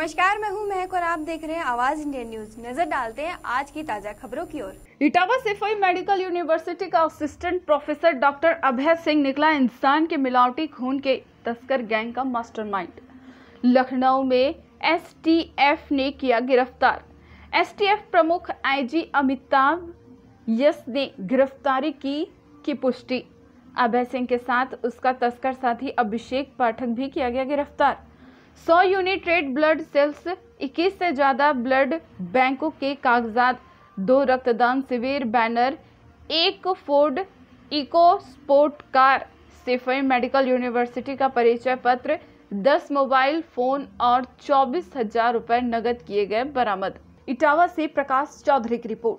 नमस्कार मैं हूं महक और आप देख रहे हैं आवाज इंडिया न्यूज नजर डालते हैं आज की ताजा खबरों की ओर इटावा सिफाई मेडिकल यूनिवर्सिटी का assistant professor doctor Abhay Singh निकला इंसान के मिलावटी खून के तस्कर गैंग का मास्टरमाइंड लखनऊ में एस ने किया गिरफ्तार एस प्रमुख जी अमिताभ यस ने गिरफ्तारी की की पुष्टि अभय सिंह के साथ उसका तस्कर साथी अभिषेक पाठक भी किया गया गिरफ्तार सौ यूनिट रेड ब्लड सेल्स इक्कीस से ज़्यादा ब्लड बैंकों के कागजात दो रक्तदान शिविर बैनर एक Ford EcoSport car Saifai medical university का परिचय पत्र दस मोबाइल फोन और चौबीस हजार रुपए नकद किए गए बरामद इटावा से प्रकाश चौधरी की रिपोर्ट